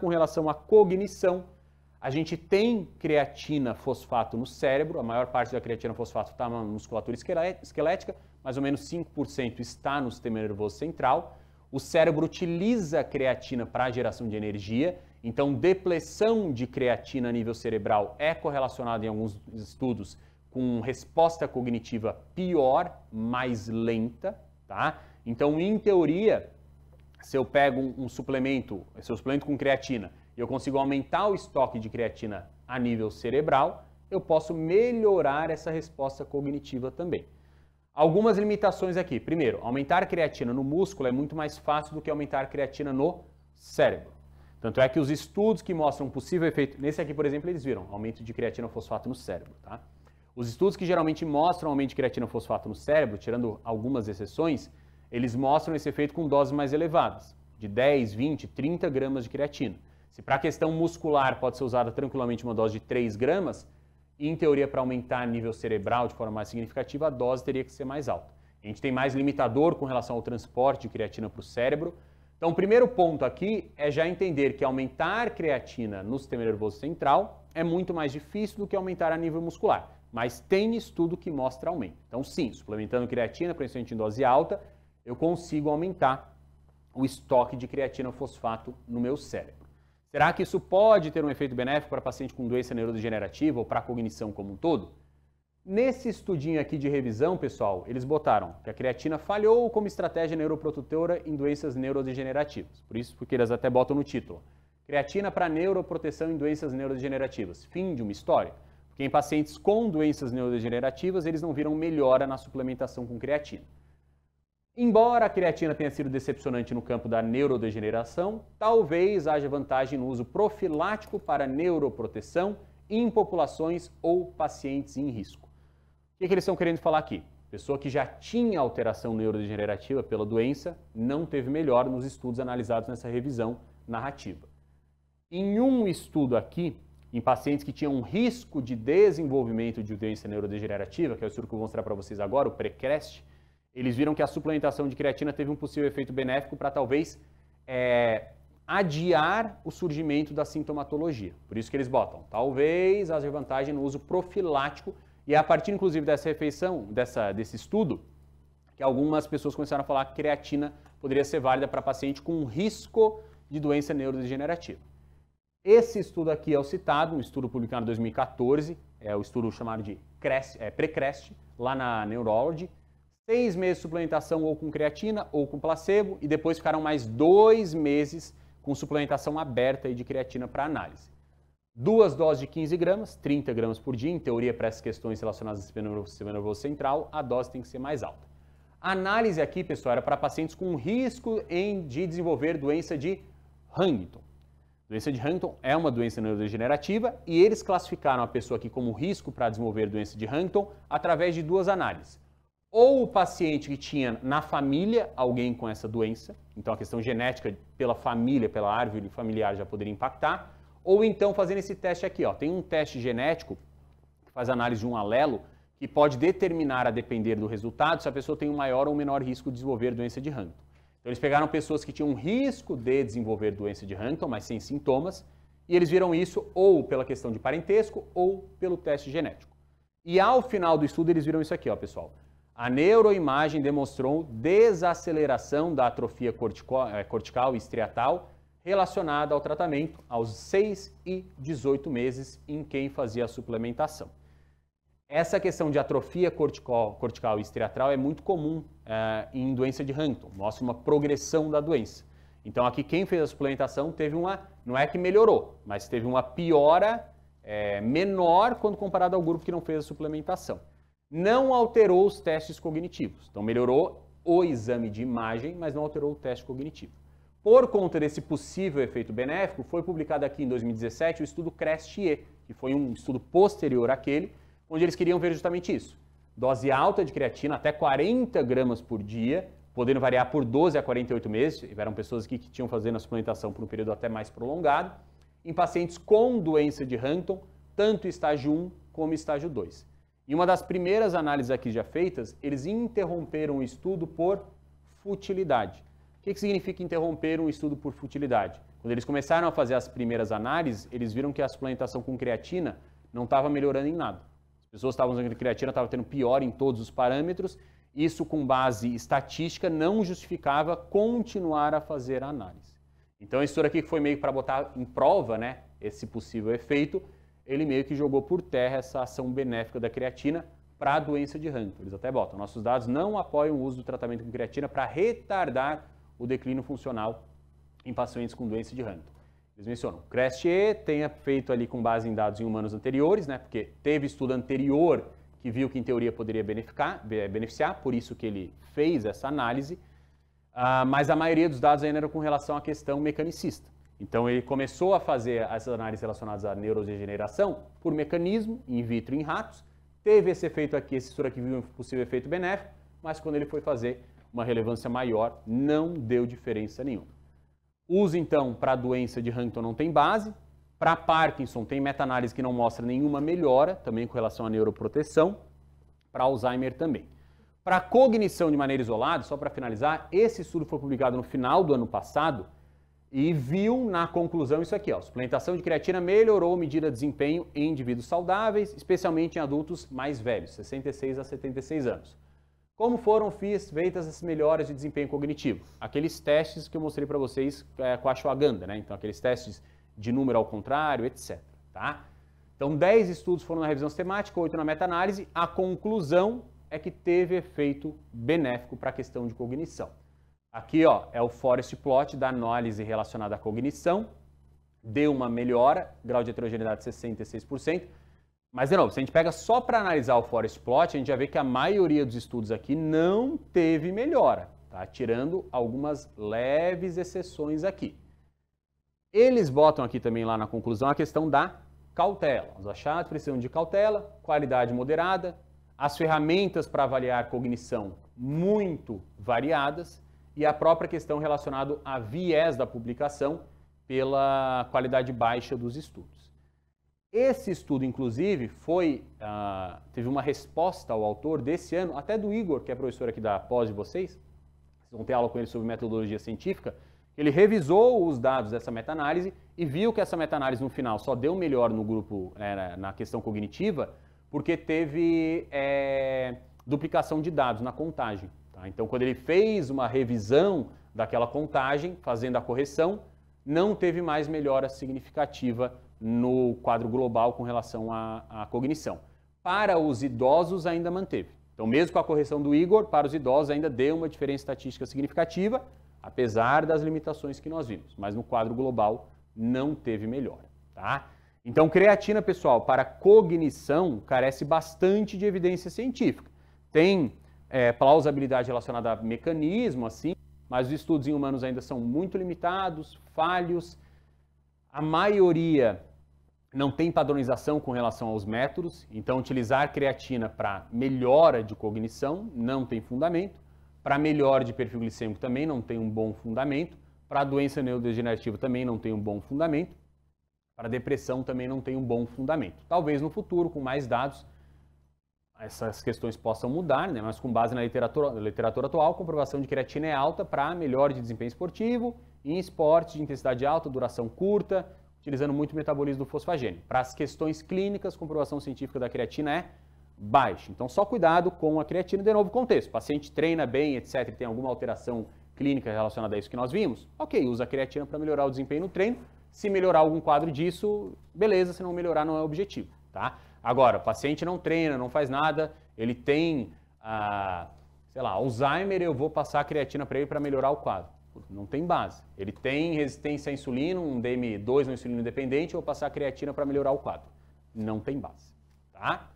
com relação à cognição, a gente tem creatina fosfato no cérebro, a maior parte da creatina fosfato está na musculatura esquelética, mais ou menos 5% está no sistema nervoso central. O cérebro utiliza a creatina para a geração de energia, então depressão de creatina a nível cerebral é correlacionada em alguns estudos com resposta cognitiva pior, mais lenta, tá? Então, em teoria, se eu pego um, um suplemento, se eu suplemento com creatina, e eu consigo aumentar o estoque de creatina a nível cerebral, eu posso melhorar essa resposta cognitiva também. Algumas limitações aqui. Primeiro, aumentar creatina no músculo é muito mais fácil do que aumentar creatina no cérebro. Tanto é que os estudos que mostram um possível efeito, nesse aqui, por exemplo, eles viram aumento de creatina fosfato no cérebro, tá? Os estudos que geralmente mostram aumento de creatina fosfato no cérebro, tirando algumas exceções, eles mostram esse efeito com doses mais elevadas, de 10, 20, 30 gramas de creatina. Se para a questão muscular pode ser usada tranquilamente uma dose de 3 gramas, em teoria, para aumentar nível cerebral de forma mais significativa, a dose teria que ser mais alta. A gente tem mais limitador com relação ao transporte de creatina para o cérebro. Então, o primeiro ponto aqui é já entender que aumentar creatina no sistema nervoso central é muito mais difícil do que aumentar a nível muscular. Mas tem estudo que mostra aumento. Então, sim, suplementando creatina, principalmente em dose alta, eu consigo aumentar o estoque de creatina fosfato no meu cérebro. Será que isso pode ter um efeito benéfico para paciente com doença neurodegenerativa ou para a cognição como um todo? Nesse estudinho aqui de revisão, pessoal, eles botaram que a creatina falhou como estratégia neuroprotetora em doenças neurodegenerativas. Por isso, porque eles até botam no título. Creatina para neuroproteção em doenças neurodegenerativas. Fim de uma história. Porque em pacientes com doenças neurodegenerativas, eles não viram melhora na suplementação com creatina. Embora a creatina tenha sido decepcionante no campo da neurodegeneração, talvez haja vantagem no uso profilático para neuroproteção em populações ou pacientes em risco. O que, é que eles estão querendo falar aqui? Pessoa que já tinha alteração neurodegenerativa pela doença não teve melhor nos estudos analisados nessa revisão narrativa. Em um estudo aqui, em pacientes que tinham um risco de desenvolvimento de doença neurodegenerativa, que é o estudo que eu vou mostrar para vocês agora, o PRECREST, eles viram que a suplementação de creatina teve um possível efeito benéfico para talvez é, adiar o surgimento da sintomatologia. Por isso que eles botam, talvez haja vantagem no uso profilático e é a partir, inclusive, dessa refeição, dessa, desse estudo, que algumas pessoas começaram a falar que creatina poderia ser válida para paciente com risco de doença neurodegenerativa. Esse estudo aqui é o citado, um estudo publicado em 2014, é o estudo chamado de Crest, é, Precrest, lá na Neurology, seis meses de suplementação ou com creatina ou com placebo e depois ficaram mais dois meses com suplementação aberta de creatina para análise. Duas doses de 15 gramas, 30 gramas por dia, em teoria para essas questões relacionadas ao sistema nervoso central, a dose tem que ser mais alta. A análise aqui, pessoal, era para pacientes com risco em, de desenvolver doença de Huntington. Doença de Huntington é uma doença neurodegenerativa e eles classificaram a pessoa aqui como risco para desenvolver doença de Huntington através de duas análises ou o paciente que tinha na família alguém com essa doença, então a questão genética pela família, pela árvore familiar já poderia impactar, ou então fazendo esse teste aqui, ó, tem um teste genético que faz análise de um alelo que pode determinar a depender do resultado se a pessoa tem um maior ou menor risco de desenvolver doença de Huntington. Então eles pegaram pessoas que tinham um risco de desenvolver doença de Huntington, mas sem sintomas, e eles viram isso ou pela questão de parentesco ou pelo teste genético. E ao final do estudo eles viram isso aqui, ó, pessoal. A neuroimagem demonstrou desaceleração da atrofia eh, cortical e estriatal relacionada ao tratamento aos 6 e 18 meses em quem fazia a suplementação. Essa questão de atrofia cortical, cortical e estriatal é muito comum é, em doença de Huntington, mostra uma progressão da doença. Então aqui quem fez a suplementação teve uma, não é que melhorou, mas teve uma piora é, menor quando comparado ao grupo que não fez a suplementação não alterou os testes cognitivos. Então, melhorou o exame de imagem, mas não alterou o teste cognitivo. Por conta desse possível efeito benéfico, foi publicado aqui em 2017 o estudo CREST-E, que foi um estudo posterior àquele, onde eles queriam ver justamente isso. Dose alta de creatina, até 40 gramas por dia, podendo variar por 12 a 48 meses. Tiveram pessoas aqui que tinham fazendo a suplementação por um período até mais prolongado, em pacientes com doença de Huntington, tanto estágio 1 como estágio 2. Em uma das primeiras análises aqui já feitas, eles interromperam o estudo por futilidade. O que, que significa interromper um estudo por futilidade? Quando eles começaram a fazer as primeiras análises, eles viram que a suplementação com creatina não estava melhorando em nada. As pessoas estavam usando creatina, estavam tendo pior em todos os parâmetros. Isso, com base estatística, não justificava continuar a fazer a análise. Então, isso aqui foi meio para botar em prova né, esse possível efeito, ele meio que jogou por terra essa ação benéfica da creatina para a doença de Hunter. Eles até botam, nossos dados não apoiam o uso do tratamento com creatina para retardar o declínio funcional em pacientes com doença de Hunter. Eles mencionam, CREST-E tenha feito ali com base em dados em humanos anteriores, né, porque teve estudo anterior que viu que em teoria poderia beneficiar, por isso que ele fez essa análise, ah, mas a maioria dos dados ainda era com relação à questão mecanicista. Então ele começou a fazer essas análises relacionadas à neurodegeneração por mecanismo in vitro em ratos, teve esse efeito aqui, esse estudo aqui viu um possível efeito benéfico, mas quando ele foi fazer uma relevância maior, não deu diferença nenhuma. Uso então para a doença de Huntington não tem base, para Parkinson tem meta-análise que não mostra nenhuma melhora, também com relação à neuroproteção, para Alzheimer também. Para cognição de maneira isolada, só para finalizar, esse estudo foi publicado no final do ano passado, e viu na conclusão isso aqui, ó, suplementação de creatina melhorou medida de desempenho em indivíduos saudáveis, especialmente em adultos mais velhos, 66 a 76 anos. Como foram feitas as melhoras de desempenho cognitivo? Aqueles testes que eu mostrei para vocês é, com a ashwagandha, né? Então, aqueles testes de número ao contrário, etc. Tá? Então, 10 estudos foram na revisão sistemática, 8 na meta-análise. A conclusão é que teve efeito benéfico para a questão de cognição. Aqui ó, é o forest plot da análise relacionada à cognição. Deu uma melhora, grau de heterogeneidade 66%. Mas, de novo, se a gente pega só para analisar o forest plot, a gente já vê que a maioria dos estudos aqui não teve melhora, tá? tirando algumas leves exceções aqui. Eles botam aqui também lá na conclusão a questão da cautela. Os achados precisam de cautela, qualidade moderada, as ferramentas para avaliar cognição muito variadas e a própria questão relacionada a viés da publicação pela qualidade baixa dos estudos. Esse estudo, inclusive, foi ah, teve uma resposta ao autor desse ano, até do Igor, que é professor aqui da pós de vocês, vocês vão ter aula com ele sobre metodologia científica, ele revisou os dados dessa meta-análise e viu que essa meta-análise, no final, só deu melhor no grupo, né, na questão cognitiva, porque teve é, duplicação de dados na contagem. Tá? Então, quando ele fez uma revisão daquela contagem, fazendo a correção, não teve mais melhora significativa no quadro global com relação à, à cognição. Para os idosos, ainda manteve. Então, mesmo com a correção do Igor, para os idosos ainda deu uma diferença estatística significativa, apesar das limitações que nós vimos. Mas no quadro global, não teve melhora. Tá? Então, creatina, pessoal, para cognição, carece bastante de evidência científica. Tem é, plausibilidade relacionada a mecanismo, assim, mas os estudos em humanos ainda são muito limitados, falhos. A maioria não tem padronização com relação aos métodos, então utilizar creatina para melhora de cognição não tem fundamento, para melhora de perfil glicêmico também não tem um bom fundamento, para doença neurodegenerativa também não tem um bom fundamento, para depressão também não tem um bom fundamento. Talvez no futuro, com mais dados, essas questões possam mudar, né? mas com base na literatura, literatura atual, comprovação de creatina é alta para melhor de desempenho esportivo em esportes de intensidade alta, duração curta, utilizando muito o metabolismo do fosfagênio. Para as questões clínicas, comprovação científica da creatina é baixa. Então, só cuidado com a creatina, de novo, contexto. O paciente treina bem, etc., e tem alguma alteração clínica relacionada a isso que nós vimos, ok, usa a creatina para melhorar o desempenho no treino. Se melhorar algum quadro disso, beleza, se não melhorar, não é objetivo, tá? Agora, o paciente não treina, não faz nada, ele tem, ah, sei lá, Alzheimer, eu vou passar a creatina para ele para melhorar o quadro. Não tem base. Ele tem resistência à insulina, um DM2 no um insulino dependente, eu vou passar a creatina para melhorar o quadro. Não tem base, tá?